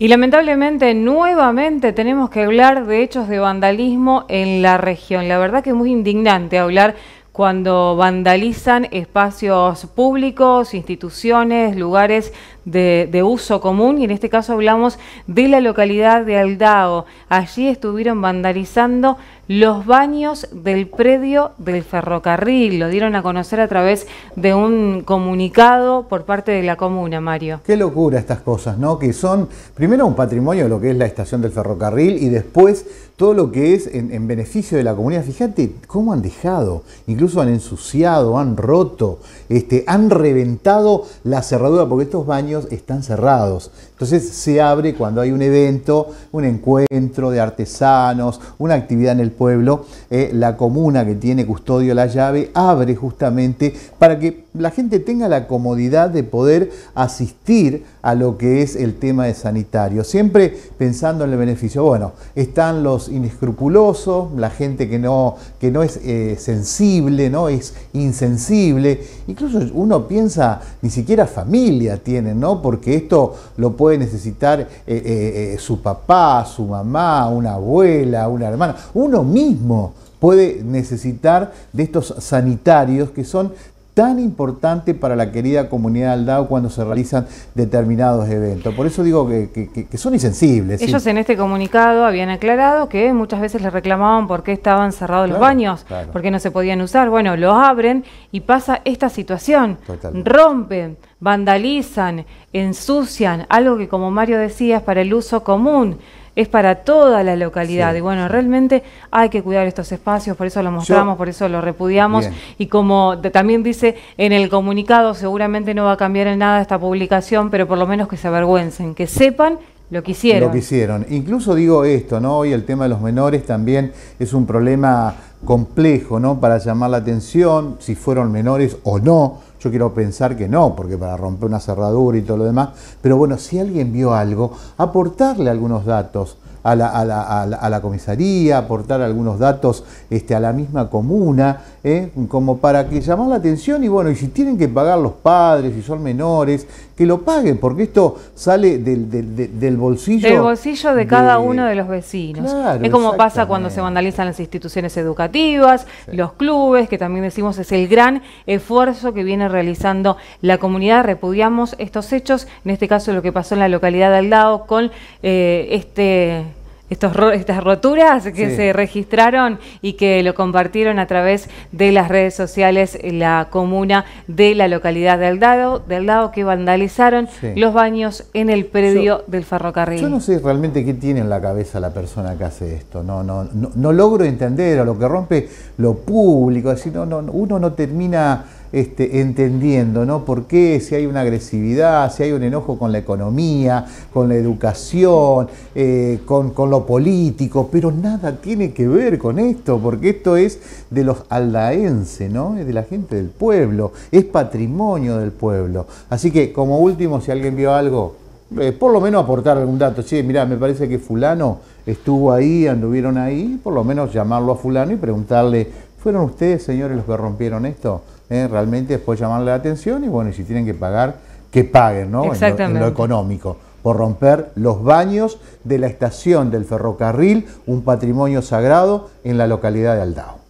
Y lamentablemente nuevamente tenemos que hablar de hechos de vandalismo en la región. La verdad que es muy indignante hablar cuando vandalizan espacios públicos, instituciones, lugares de, uso común y en este caso hablamos de la localidad de Aldao. Allí estuvieron vandalizando los baños del predio del ferrocarril. Lo dieron a conocer a través de un comunicado por parte de la comuna, Mario. Qué locura estas cosas, ¿no? Que son primero un patrimonio de lo que es la estación del ferrocarril y después todo lo que es en, en beneficio de la comunidad. Fíjate cómo han dejado, incluso han ensuciado, han roto, este, han reventado la cerradura, porque estos baños están cerrados. Entonces se abre cuando hay un evento, un encuentro de artesanos, una actividad en el pueblo. Eh, la comuna que tiene custodio la llave abre justamente para que la gente tenga la comodidad de poder asistir a lo que es el tema de sanitario, siempre pensando en el beneficio. Bueno, están los inescrupulosos, la gente que no, que no es eh, sensible, no es insensible, incluso uno piensa, ni siquiera familia tienen, ¿no? porque esto lo puede necesitar eh, eh, su papá, su mamá, una abuela, una hermana, uno mismo puede necesitar de estos sanitarios que son tan importante para la querida comunidad del DAO cuando se realizan determinados eventos. Por eso digo que, son insensibles. Ellos en este comunicado habían aclarado que muchas veces les reclamaban por qué estaban cerrados los baños, porque no se podían usar. Bueno, los abren y pasa esta situación. Rompen, vandalizan, ensucian, algo que como Mario decía es para el uso común es para toda la localidad. y bueno, realmente hay que cuidar estos espacios, por eso lo mostramos, por eso lo repudiamos. Y como también dice en el comunicado, seguramente no va a cambiar en nada esta publicación, pero por lo menos que se avergüencen, que sepan lo que hicieron. Lo que hicieron. Incluso digo esto, ¿no? Hoy el tema de los menores también es un problema complejo, ¿no? Para llamar la atención, si fueron menores o no yo quiero pensar que no, porque para romper una cerradura y todo lo demás, pero bueno, si alguien vio algo, aportarle algunos datos a la, comisaría, aportar algunos datos este, a la misma comuna, ¿eh? como para que llamar la atención y bueno, y si tienen que pagar los padres, si son menores, que lo paguen, porque esto sale del, del, bolsillo. Del bolsillo de cada uno de los vecinos. es como pasa cuando se vandalizan las instituciones educativas, los clubes, que también decimos es el gran esfuerzo que viene realizando la comunidad. Repudiamos estos hechos, en este caso lo que pasó en la localidad de Aldao con eh, este estas roturas que se registraron y que lo compartieron a través de las redes sociales en la comuna de la localidad de Aldado, de que vandalizaron los baños en el predio del ferrocarril. Yo no sé realmente qué tiene en la cabeza la persona que hace esto, no, no, no, logro entender a lo que rompe lo público, no, no, uno no termina este, entendiendo, ¿no? ¿Por qué si hay una agresividad, si hay un enojo con la economía, con la educación, eh, con, lo político? Pero nada tiene que ver con esto, porque esto es de los aldaenses, ¿no? Es de la gente del pueblo, es patrimonio del pueblo. Así que, como último, si alguien vio algo, eh, por lo menos aportar algún dato. Sí, mirá, me parece que fulano estuvo ahí, anduvieron ahí, por lo menos llamarlo a fulano y preguntarle, ¿fueron ustedes, señores, los que rompieron esto? ¿eh? realmente después llamarle la atención y bueno, y si tienen que pagar, que paguen, ¿no? Exactamente. lo, lo económico por romper los baños de la estación del ferrocarril, un patrimonio sagrado en la localidad de Aldao.